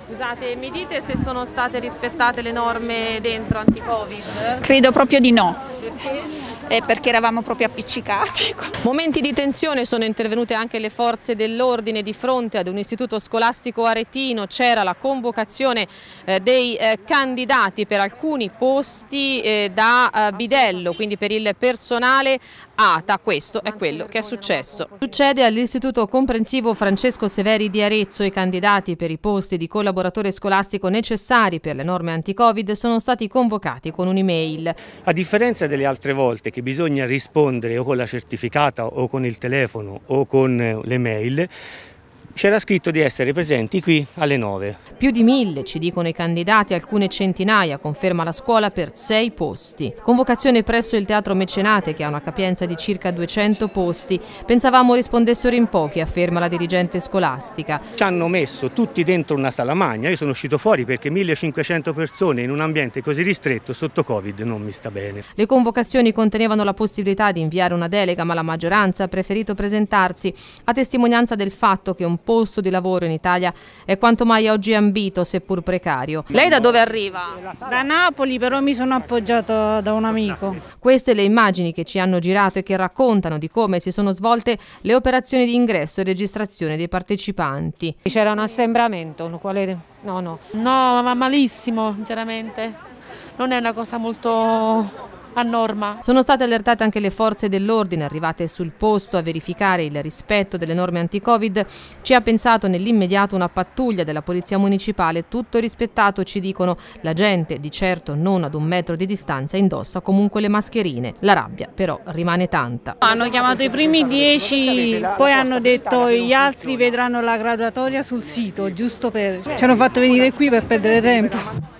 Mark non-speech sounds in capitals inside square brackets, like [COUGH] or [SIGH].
Scusate, mi dite se sono state rispettate le norme dentro anti-Covid? Credo proprio di no. Perché? perché eravamo proprio appiccicati. [LAUGHS] Momenti di tensione sono intervenute anche le forze dell'ordine di fronte ad un istituto scolastico aretino, c'era la convocazione eh, dei eh, candidati per alcuni posti eh, da bidello, quindi per il personale ATA. Questo è quello che è successo. Succede all'Istituto Comprensivo Francesco Severi di Arezzo. I candidati per i posti di collaboratore scolastico necessari per le norme anti-Covid sono stati convocati con un'email. A differenza delle altre volte che bisogna rispondere o con la certificata o con il telefono o con eh, le mail, c'era scritto di essere presenti qui alle 9. Più di mille, ci dicono i candidati, alcune centinaia, conferma la scuola per sei posti. Convocazione presso il Teatro Mecenate, che ha una capienza di circa 200 posti. Pensavamo rispondessero in pochi, afferma la dirigente scolastica. Ci hanno messo tutti dentro una sala magna, io sono uscito fuori perché 1500 persone in un ambiente così ristretto sotto Covid non mi sta bene. Le convocazioni contenevano la possibilità di inviare una delega, ma la maggioranza ha preferito presentarsi, a testimonianza del fatto che un posto di lavoro in Italia è quanto mai oggi ambito, seppur precario. Lei da dove arriva? Da Napoli, però mi sono appoggiato da un amico. Queste le immagini che ci hanno girato e che raccontano di come si sono svolte le operazioni di ingresso e registrazione dei partecipanti. C'era un assembramento, un quale... no, no. No, ma malissimo, sinceramente. Non è una cosa molto a norma. Sono state allertate anche le forze dell'ordine arrivate sul posto a verificare il rispetto delle norme anti-covid. Ci ha pensato nell'immediato una pattuglia della polizia municipale, tutto rispettato ci dicono. La gente di certo non ad un metro di distanza indossa comunque le mascherine. La rabbia però rimane tanta. Hanno chiamato i primi dieci, poi hanno detto gli altri vedranno la graduatoria sul sito, giusto per... Ci hanno fatto venire qui per perdere tempo.